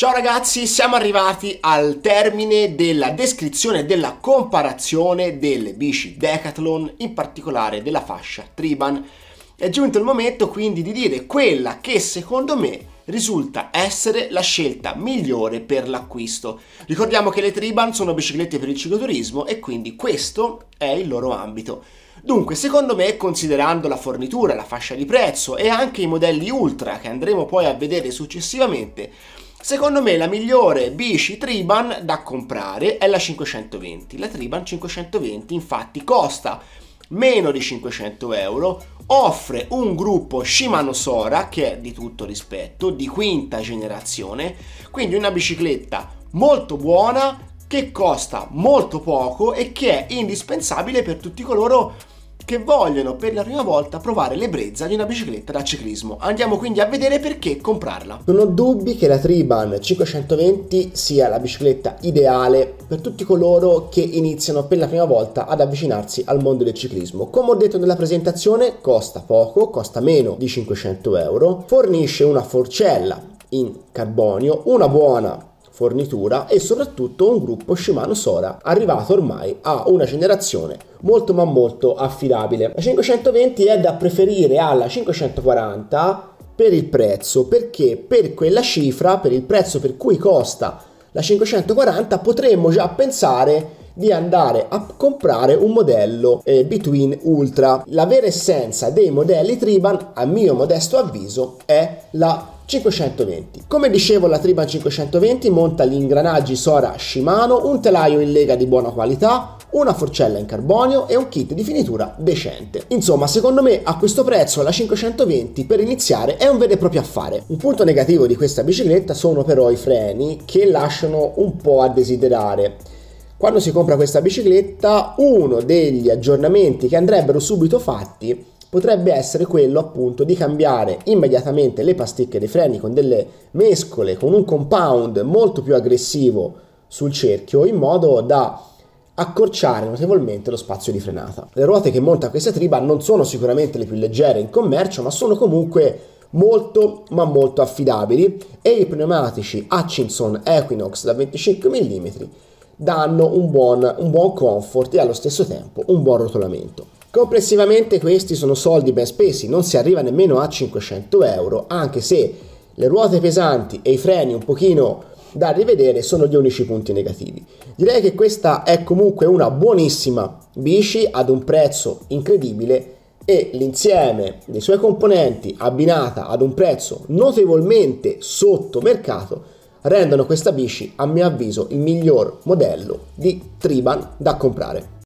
Ciao ragazzi, siamo arrivati al termine della descrizione della comparazione delle bici Decathlon, in particolare della fascia Triban. È giunto il momento quindi di dire quella che secondo me risulta essere la scelta migliore per l'acquisto. Ricordiamo che le Triban sono biciclette per il cicloturismo e quindi questo è il loro ambito. Dunque, secondo me, considerando la fornitura, la fascia di prezzo e anche i modelli ultra che andremo poi a vedere successivamente, Secondo me la migliore bici Triban da comprare è la 520. La Triban 520 infatti costa meno di 500 euro, offre un gruppo Shimano Sora che è di tutto rispetto, di quinta generazione, quindi una bicicletta molto buona che costa molto poco e che è indispensabile per tutti coloro che vogliono per la prima volta provare l'ebbrezza di una bicicletta da ciclismo. Andiamo quindi a vedere perché comprarla. Non ho dubbi che la Triban 520 sia la bicicletta ideale per tutti coloro che iniziano per la prima volta ad avvicinarsi al mondo del ciclismo. Come ho detto nella presentazione, costa poco, costa meno di 500 euro, fornisce una forcella in carbonio, una buona fornitura e soprattutto un gruppo Shimano Sora arrivato ormai a una generazione molto ma molto affidabile. La 520 è da preferire alla 540 per il prezzo perché per quella cifra, per il prezzo per cui costa la 540 potremmo già pensare di andare a comprare un modello eh, Between Ultra. La vera essenza dei modelli Triban, a mio modesto avviso, è la 520. Come dicevo la Triban 520 monta gli ingranaggi Sora Shimano, un telaio in lega di buona qualità, una forcella in carbonio e un kit di finitura decente. Insomma, secondo me a questo prezzo la 520 per iniziare è un vero e proprio affare. Un punto negativo di questa bicicletta sono però i freni che lasciano un po' a desiderare. Quando si compra questa bicicletta, uno degli aggiornamenti che andrebbero subito fatti potrebbe essere quello appunto di cambiare immediatamente le pasticche dei freni con delle mescole, con un compound molto più aggressivo sul cerchio in modo da accorciare notevolmente lo spazio di frenata. Le ruote che monta questa triba non sono sicuramente le più leggere in commercio, ma sono comunque molto ma molto affidabili e i pneumatici Hutchinson Equinox da 25 mm danno un buon, un buon comfort e allo stesso tempo un buon rotolamento. Complessivamente questi sono soldi ben spesi, non si arriva nemmeno a 500 euro, anche se le ruote pesanti e i freni un pochino da rivedere sono gli unici punti negativi. Direi che questa è comunque una buonissima bici ad un prezzo incredibile e l'insieme dei suoi componenti abbinata ad un prezzo notevolmente sotto mercato rendono questa bici a mio avviso il miglior modello di Triban da comprare.